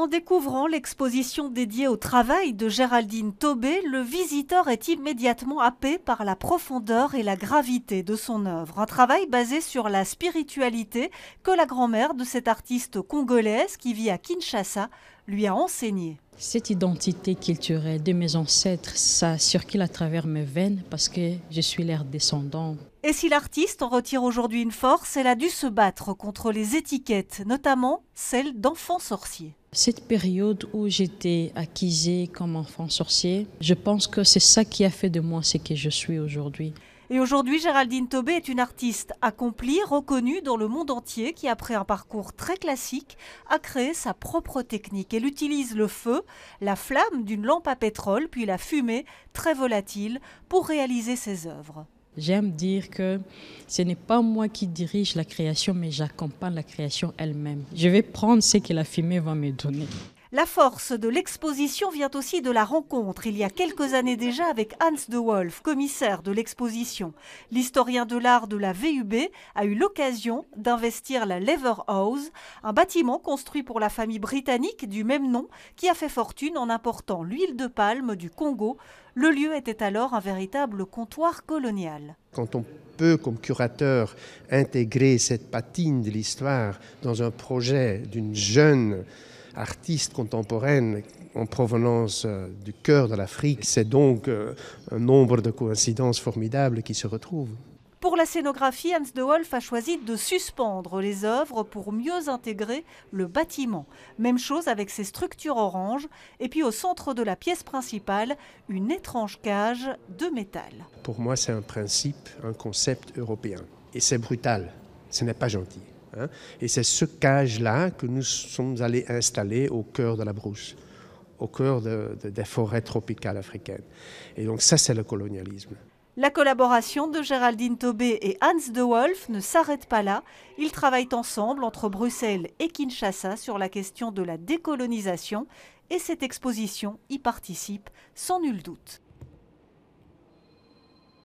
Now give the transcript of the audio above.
En découvrant l'exposition dédiée au travail de Géraldine Taubé, le visiteur est immédiatement happé par la profondeur et la gravité de son œuvre. Un travail basé sur la spiritualité que la grand-mère de cette artiste congolaise qui vit à Kinshasa lui a enseignée. Cette identité culturelle de mes ancêtres, ça circule à travers mes veines parce que je suis leur descendant. Et si l'artiste en retire aujourd'hui une force, elle a dû se battre contre les étiquettes, notamment celle d'enfant sorcier. Cette période où j'étais acquisée comme enfant sorcier, je pense que c'est ça qui a fait de moi ce que je suis aujourd'hui. Et aujourd'hui, Géraldine Tobé est une artiste accomplie, reconnue dans le monde entier, qui, après un parcours très classique, a créé sa propre technique. Elle utilise le feu, la flamme d'une lampe à pétrole, puis la fumée, très volatile, pour réaliser ses œuvres. J'aime dire que ce n'est pas moi qui dirige la création, mais j'accompagne la création elle-même. Je vais prendre ce que la fumée va me donner. La force de l'exposition vient aussi de la rencontre, il y a quelques années déjà, avec Hans de Wolf, commissaire de l'exposition. L'historien de l'art de la VUB a eu l'occasion d'investir la Lever House, un bâtiment construit pour la famille britannique du même nom, qui a fait fortune en important l'huile de palme du Congo. Le lieu était alors un véritable comptoir colonial. Quand on peut, comme curateur, intégrer cette patine de l'histoire dans un projet d'une jeune artiste contemporaine en provenance euh, du cœur de l'Afrique. C'est donc euh, un nombre de coïncidences formidables qui se retrouvent. Pour la scénographie, Hans de Wolf a choisi de suspendre les œuvres pour mieux intégrer le bâtiment. Même chose avec ses structures oranges et puis au centre de la pièce principale, une étrange cage de métal. Pour moi, c'est un principe, un concept européen. Et c'est brutal, ce n'est pas gentil. Hein. Et c'est ce cage-là que nous sommes allés installer au cœur de la brousse, au cœur des forêts tropicales africaines. Et donc ça, c'est le colonialisme. La collaboration de Géraldine Taubé et Hans de Wolf ne s'arrête pas là. Ils travaillent ensemble entre Bruxelles et Kinshasa sur la question de la décolonisation et cette exposition y participe sans nul doute.